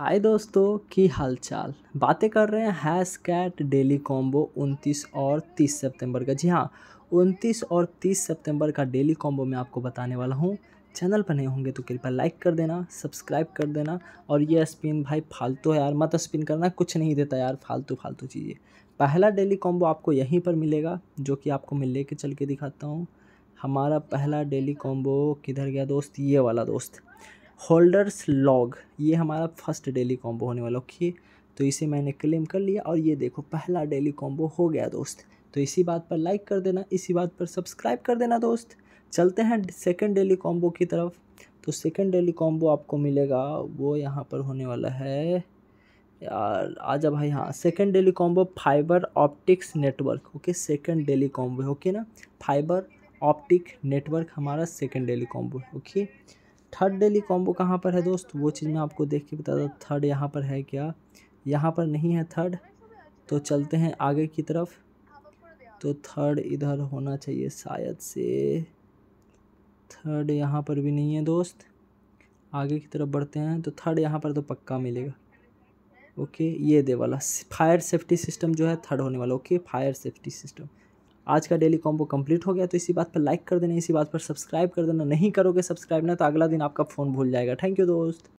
हाय दोस्तों की हालचाल बातें कर रहे हैं हैश कैट डेली कॉम्बो 29 और 30 सितंबर का जी हाँ 29 और 30 सितंबर का डेली कॉम्बो मैं आपको बताने वाला हूँ चैनल पर नए होंगे तो कृपया लाइक कर देना सब्सक्राइब कर देना और ये स्पिन भाई फालतू है यार मत स्पिन करना कुछ नहीं देता यार फालतू फालतू चीज़ें पहला डेली कॉम्बो आपको यहीं पर मिलेगा जो कि आपको मैं ले कर चल के दिखाता हूँ हमारा पहला डेली कॉम्बो किधर गया दोस्त ये वाला दोस्त होल्डर्स लॉग ये हमारा फर्स्ट डेली कॉम्बो होने वाला ओके तो इसे मैंने क्लेम कर लिया और ये देखो पहला डेली कॉम्बो हो गया दोस्त तो इसी बात पर लाइक कर देना इसी बात पर सब्सक्राइब कर देना दोस्त चलते हैं सेकेंड डेली कॉम्बो की तरफ तो सेकेंड डेली कॉम्बो आपको मिलेगा वो यहाँ पर होने वाला है यार जा भाई हाँ second daily combo fiber optics network okay second daily combo okay ना फाइबर ऑप्टिक नेटवर्क हमारा second daily combo okay third daily combo कहाँ पर है दोस्त वो चीज़ मैं आपको देख के बताता हूँ थर्ड यहाँ पर है क्या यहाँ पर नहीं है थर्ड तो चलते हैं आगे की तरफ तो थर्ड इधर होना चाहिए शायद से थर्ड यहाँ पर भी नहीं है दोस्त आगे की तरफ बढ़ते हैं तो थर्ड यहाँ पर तो पक्का मिलेगा ओके ये दे वाला फायर सेफ्टी सिस्टम जो है थर्ड होने वाला ओके फायर सेफ्टी सिस्टम आज का डेली कॉम्बो कंप्लीट हो गया तो इसी बात पर लाइक कर देना इसी बात पर सब्सक्राइब कर देना नहीं करोगे सब्सक्राइब ना तो अगला दिन आपका फ़ोन भूल जाएगा थैंक यू दोस्त